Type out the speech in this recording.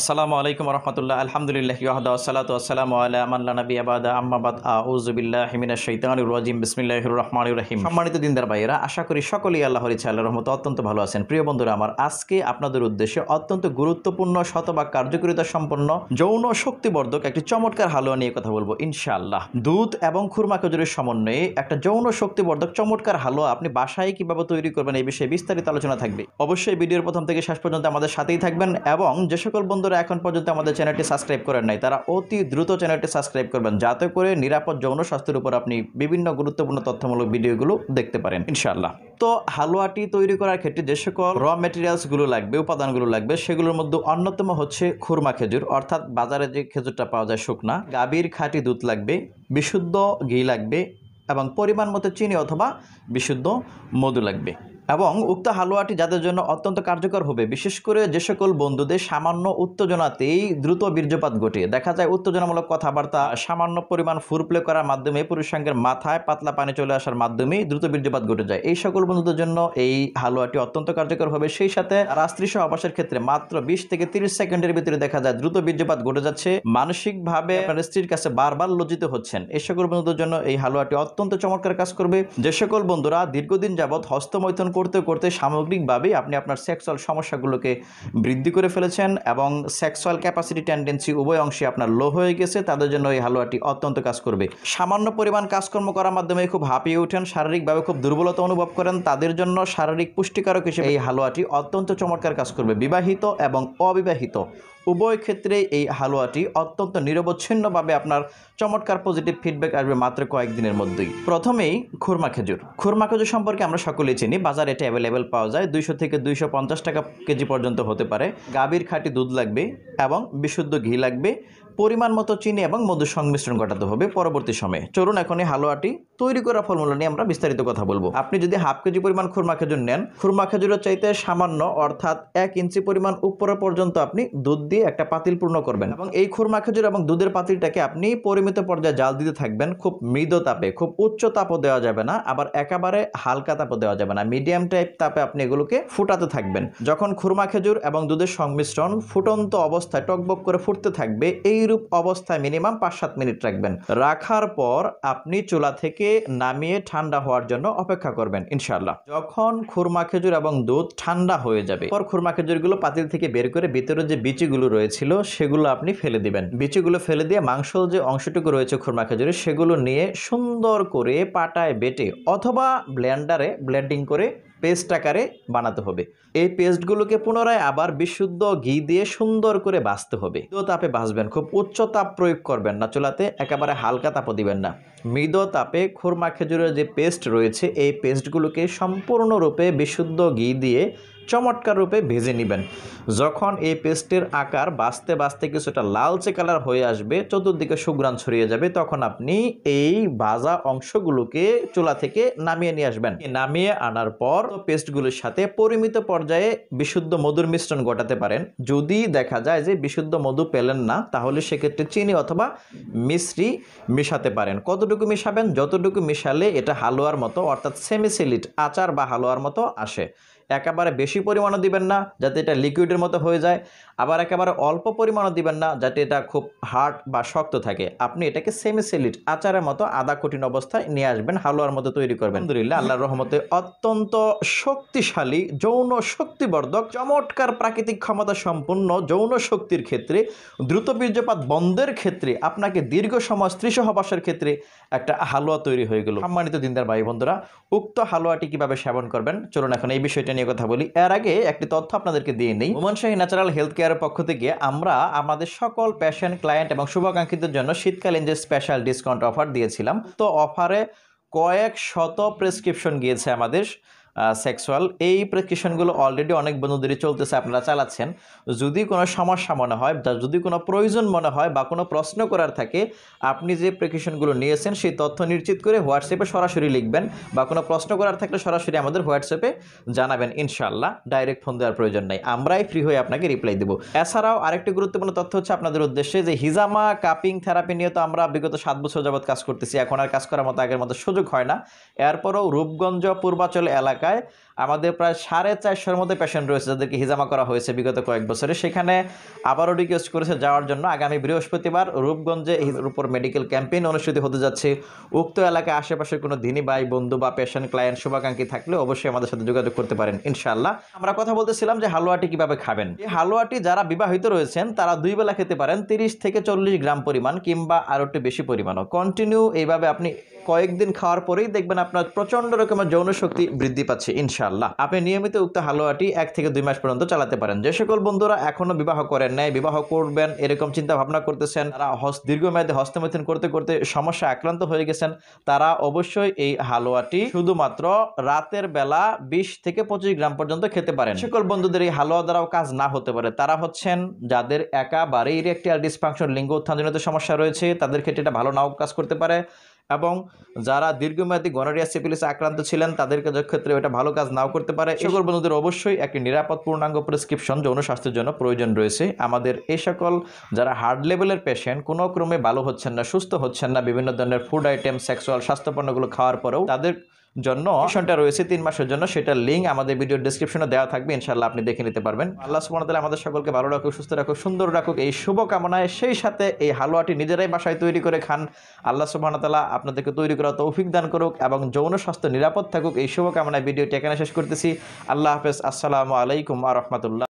আসসালামু আলাইকুম রহমতুল্লাহ আলহামদুলিল্লাহ ইয়াহদা সালাত আসসালামু আলা মাল্লা নবী আবাদা আহমাবাদ আউজুবিল্লাহ হিমিনা শৈতান রাজিম বিসমিল্লাহ রহমানির রহিম সম্মানিত দিনদার ভাইয়েরা আশা করি সকলেই আল্লাহ ইচ্ছা আল্লাহ রহমত অত্যন্ত ভালো আছেন প্রিয় বন্ধুরা আমার আজকে আপনাদের উদ্দেশ্যে অত্যন্ত গুরুত্বপূর্ণ শত বা কার্যকরিতা সম্পন্ন যৌন শক্তিবর্ধক একটি চমৎকার হালুয়া নিয়ে কথা বলবো ইনশাআল্লাহ দুধ এবং খুরমা খেজুরের সমন্বয়ে একটা যৌন শক্তিবর্ধক চমৎকার হালুয়া আপনি বাসায় কিভাবে তৈরি করবেন এই বিষয়ে বিস্তারিত আলোচনা থাকবে অবশ্যই ভিডিওর প্রথম থেকে শেষ পর্যন্ত আমাদের সাথেই থাকবেন এবং যে সকল বন্ধু বন্ধুরা এখন পর্যন্ত আমাদের চ্যানেলটি সাবস্ক্রাইব করেন নাই তারা অতি দ্রুত চ্যানেলটি সাবস্ক্রাইব করবেন যাতে করে নিরাপদ যৌন স্বাস্থ্যের উপর আপনি বিভিন্ন গুরুত্বপূর্ণ তথ্যমূলক ভিডিওগুলো দেখতে পারেন ইনশাআল্লাহ তো হালুয়াটি তৈরি করার ক্ষেত্রে যে সকল র মেটেরিয়ালসগুলো লাগবে উপাদানগুলো লাগবে সেগুলোর মধ্যে অন্যতম হচ্ছে খুরমা খেজুর অর্থাৎ বাজারে যে খেজুরটা পাওয়া যায় শুকনা গাভীর খাঁটি দুধ লাগবে বিশুদ্ধ ঘি লাগবে এবং পরিমাণ মতো চিনি অথবা বিশুদ্ধ মধু লাগবে এবং উক্ত হালুয়াটি যাদের জন্য অত্যন্ত কার্যকর হবে বিশেষ করে যে সকল বন্ধুদের সামান্য উত্তেজনাতেই দ্রুত বীর্যপাত ঘটে দেখা যায় উত্তেজনামূলক কথাবার্তা সামান্য পরিমাণ ফুরপ্লে করার মাধ্যমে পুরুষাঙ্গের মাথায় পাতলা পানি চলে আসার মাধ্যমে দ্রুত বীর্যপাত ঘটে যায় এই সকল বন্ধুদের জন্য এই হালুয়াটি অত্যন্ত কার্যকর হবে সেই সাথে রাস্ত্রী সহবাসের ক্ষেত্রে মাত্র বিশ থেকে তিরিশ সেকেন্ডের ভিতরে দেখা যায় দ্রুত বীর্যপাত ঘটে যাচ্ছে মানসিকভাবে আপনার স্ত্রীর কাছে বারবার লজ্জিত হচ্ছেন এই সকল বন্ধুদের জন্য এই হালুয়াটি অত্যন্ত চমৎকার কাজ করবে যে সকল বন্ধুরা দীর্ঘদিন যাবৎ হস্তমৈথন করতে করতে সামগ্রিকভাবেই আপনি আপনার সেক্সুয়াল সমস্যাগুলোকে বৃদ্ধি করে ফেলেছেন এবং সেক্সুয়াল ক্যাপাসিটি টেন্ডেন্সি উভয় অংশে আপনার লো হয়ে গেছে তাদের জন্য এই হালুয়াটি অত্যন্ত কাজ করবে সামান্য পরিমাণ কাজকর্ম করার মাধ্যমে খুব হাঁপিয়ে ওঠেন শারীরিকভাবে খুব দুর্বলতা অনুভব করেন তাদের জন্য শারীরিক পুষ্টিকারক হিসেবে এই হালুয়াটি অত্যন্ত চমৎকার কাজ করবে বিবাহিত এবং অবিবাহিত উভয় ক্ষেত্রে এই হালুয়াটি অত্যন্ত নিরবচ্ছিন্নভাবে আপনার চমৎকার পজিটিভ ফিডব্যাক আসবে মাত্র কয়েকদিনের মধ্যেই প্রথমেই খুরমা খেজুর খুরমা খেজুর সম্পর্কে আমরা সকলেই চিনি বাজারে এটা অ্যাভেলেবেল পাওয়া যায় দুইশো থেকে দুইশো টাকা কেজি পর্যন্ত হতে পারে গাভীর খাঁটি দুধ লাগবে এবং বিশুদ্ধ ঘি লাগবে পরিমাণ মতো চিনি এবং মধু সংমিশ্রণ ঘটাতে হবে পরবর্তী সময়ে চলুন এখন এই হালুয়াটি তৈরি করা ফলমূল নিয়ে আমরা বিস্তারিত কথা বলবো আপনি যদি হাফ কেজি পরিমাণ খুরমা খেজুর নেন খুরমা খেজুরের চাইতে সামান্য অর্থাৎ এক ইঞ্চি পরিমাণ উপরে পর্যন্ত আপনি দুধ দিয়ে একটা পাতিল পূর্ণ করবেন এবং এই খুরমা খেজুর এবং দুধের পাতিলটাকে আপনি পরিমিত পর্যায়ে জাল দিতে থাকবেন খুব মৃদ তাপে খুব উচ্চ তাপও দেওয়া যাবে না আবার একেবারে হালকা তাপও দেওয়া যাবে না মিডিয়াম টাইপ তাপে আপনি এগুলোকে ফুটাতে থাকবেন যখন খুরমা খেজুর এবং দুধের সংমিশ্রণ ফুটন্ত অবস্থায় টকবক করে ফুটতে থাকবে এই অগ্নিরূপ অবস্থায় মিনিমাম পাঁচ সাত মিনিট রাখবেন রাখার পর আপনি চুলা থেকে নামিয়ে ঠান্ডা হওয়ার জন্য অপেক্ষা করবেন ইনশাল্লাহ যখন খুরমা খেজুর এবং দুধ ঠান্ডা হয়ে যাবে পর খুরমা গুলো পাতিল থেকে বের করে ভিতরে যে বিচিগুলো রয়েছিল সেগুলো আপনি ফেলে দিবেন বিচিগুলো ফেলে দিয়ে মাংস যে অংশটুকু রয়েছে খুরমা খেজুরের সেগুলো নিয়ে সুন্দর করে পাটায় বেটে অথবা ব্লেন্ডারে ব্লেন্ডিং করে পেস্ট আকারে বানাতে হবে এই পেস্টগুলোকে পুনরায় আবার বিশুদ্ধ ঘি দিয়ে সুন্দর করে ভাজতে হবে তাপে ভাজবেন খুব উচ্চ তাপ প্রয়োগ করবেন না চুলাতে একেবারে হালকা তাপও দিবেন না মৃদ তাপে খুরমা খেজুরের যে পেস্ট রয়েছে এই পেস্টগুলোকে সম্পূর্ণরূপে বিশুদ্ধ ঘি দিয়ে চমৎকার রূপে ভেজে নেবেন যখন এই পেস্টের আকার বাঁচতে বাঁচতে কিছুটা লালচে কালার হয়ে আসবে চতুর্দিকে সুগ্রাণ ছড়িয়ে যাবে তখন আপনি এই ভাজা অংশগুলোকে চুলা থেকে নামিয়ে নিয়ে আসবেন নামিয়ে আনার পর পেস্টগুলোর সাথে পরিমিত পর্যায়ে বিশুদ্ধ মধুর মিশ্রণ ঘটাতে পারেন যদি দেখা যায় যে বিশুদ্ধ মধু পেলেন না তাহলে সেক্ষেত্রে চিনি অথবা মিশ্রি মেশাতে পারেন কতটুকু যতটুকু মিশাবেন যতটুকু মিশালে এটা হালুয়ার মতো অর্থাৎ সেমিসিলিট আচার বা হালুয়ার মতো আসে একেবারে বেশি পরিমাণও দিবেন না যাতে এটা লিকুইডের মতো হয়ে যায় আবার একেবারে অল্প পরিমাণও দিবেন না যাতে এটা খুব হার্ড বা শক্ত থাকে আপনি এটাকে সেমি সেলিড আচারের মতো আদা কঠিন অবস্থায় নিয়ে আসবেন হালুয়ার মতো তৈরি করবেন আলহামদুলিল্লাহ আল্লাহর রহমতে অত্যন্ত শক্তিশালী যৌন শক্তিবর্ধক চমৎকার প্রাকৃতিক ক্ষমতা সম্পন্ন যৌন শক্তির ক্ষেত্রে দ্রুত বীর্যপাত বন্ধের ক্ষেত্রে আপনাকে দীর্ঘ সময় স্ত্রী সহবাসের ক্ষেত্রে একটা হালুয়া তৈরি হয়ে গেল সম্মানিত দিনদার ভাই বন্ধুরা উক্ত হালুয়াটি কিভাবে সেবন করবেন চলুন এখন এই বিষয়টা নিয়ে কথা বলি এর আগে একটি তথ্য আপনাদেরকে দিয়ে নিই ওমানশাহী ন্যাচারাল হেলথ কেয়ারের পক্ষ থেকে আমরা আমাদের সকল প্যাশেন্ট ক্লায়েন্ট এবং শুভাকাঙ্ক্ষীদের জন্য শীতকালীন যে স্পেশাল ডিসকাউন্ট অফার দিয়েছিলাম তো অফারে কয়েক শত প্রেসক্রিপশন গিয়েছে আমাদের সেক্সুয়াল এই প্রেসক্রিপশনগুলো অলরেডি অনেক বন্ধুদেরই চলতেছে আপনারা চালাচ্ছেন যদি কোনো সমস্যা মনে হয় যদি কোনো প্রয়োজন মনে হয় বা কোনো প্রশ্ন করার থাকে আপনি যে প্রেসক্রিপশনগুলো নিয়েছেন সেই তথ্য নিশ্চিত করে হোয়াটসঅ্যাপে সরাসরি লিখবেন বা কোনো প্রশ্ন করার থাকলে সরাসরি আমাদের হোয়াটসঅ্যাপে জানাবেন ইনশাল্লাহ ডাইরেক্ট ফোন দেওয়ার প্রয়োজন নেই আমরাই ফ্রি হয়ে আপনাকে রিপ্লাই দেবো এছাড়াও আরেকটি গুরুত্বপূর্ণ তথ্য হচ্ছে আপনাদের উদ্দেশ্যে যে হিজামা কাপিং থেরাপি নিয়ে তো আমরা বিগত সাত বছর যাবৎ কাজ করতেছি এখন আর কাজ করার মতো আগের মতো সুযোগ হয় না এরপরও রূপগঞ্জ পূর্বাচল এলাকা এলাকায় আমাদের প্রায় সাড়ে চারশোর মধ্যে পেশেন্ট রয়েছে যাদেরকে হিজামা করা হয়েছে বিগত কয়েক বছরে সেখানে আবারও রিকোয়েস্ট করেছে যাওয়ার জন্য আগামী বৃহস্পতিবার রূপগঞ্জে উপর মেডিকেল ক্যাম্পেইন অনুষ্ঠিত হতে যাচ্ছে উক্ত এলাকায় আশেপাশের কোনো ধিনী ভাই বন্ধু বা পেশেন্ট ক্লায়েন্ট শুভাকাঙ্ক্ষী থাকলে অবশ্যই আমাদের সাথে যোগাযোগ করতে পারেন ইনশাল্লাহ আমরা কথা বলতেছিলাম যে হালুয়াটি কিভাবে খাবেন এই হালুয়াটি যারা বিবাহিত রয়েছেন তারা দুই বেলা খেতে পারেন তিরিশ থেকে চল্লিশ গ্রাম পরিমাণ কিংবা আরও একটু বেশি পরিমাণও কন্টিনিউ এইভাবে আপনি কয়েকদিন খাওয়ার পরেই দেখবেন আপনার প্রচণ্ড রকমের যৌন শক্তি বৃদ্ধি পাচ্ছি ইনশাআল্লাহ আপনি নিয়মিত উক্ত হালুয়াটি এক থেকে দুই মাস পর্যন্ত চালাতে পারেন যে সকল বন্ধুরা এখনো বিবাহ করেন নাই বিবাহ করবেন এরকম চিন্তা ভাবনা করতেছেন তারা হস দীর্ঘমেয়াদে করতে করতে সমস্যা আক্রান্ত হয়ে গেছেন তারা অবশ্যই এই হালুয়াটি শুধুমাত্র রাতের বেলা বিশ থেকে পঁচিশ গ্রাম পর্যন্ত খেতে পারেন সকল বন্ধুদের এই হালুয়া দ্বারাও কাজ না হতে পারে তারা হচ্ছেন যাদের একা একটি ইরেকটিয়াল ডিসফাংশন লিঙ্গ উত্থানজনিত সমস্যা রয়েছে তাদের ক্ষেত্রে এটা ভালো নাও কাজ করতে পারে এবং যারা দীর্ঘমেয়াদী গনোরিয়া সিপিলিসে আক্রান্ত ছিলেন তাদের ক্ষেত্রে এটা ভালো কাজ নাও করতে পারে এসকল বন্ধুদের অবশ্যই একটি নিরাপদ পূর্ণাঙ্গ প্রেসক্রিপশন যৌন স্বাস্থ্যের জন্য প্রয়োজন রয়েছে আমাদের এই সকল যারা হার্ড লেভেলের পেশেন্ট কোনো ক্রমে ভালো হচ্ছেন না সুস্থ হচ্ছেন না বিভিন্ন ধরনের ফুড আইটেম সেক্সুয়াল স্বাস্থ্যপণ্যগুলো খাওয়ার পরেও তাদের জন্য অপশনটা রয়েছে তিন মাসের জন্য সেটা লিঙ্ক আমাদের ভিডিও ডিসক্রিপশনে দেওয়া থাকবে ইনশাল্লাহ আপনি দেখে নিতে পারবেন আল্লাহ সুমন আমাদের সকলকে ভালো রাখুক সুস্থ রাখুক সুন্দর রাখুক এই শুভকামনায় সেই সাথে এই হালুয়াটি নিজেরাই বাসায় তৈরি করে খান আল্লাহ সুবাহতালা আপনাদেরকে তৈরি করা তৌফিক দান করুক এবং যৌন স্বাস্থ্য নিরাপদ থাকুক এই শুভকামনায় ভিডিওটি এখানে শেষ করতেছি আল্লাহ হাফেজ আসসালামু আলাইকুম আ রহমতুল্লাহ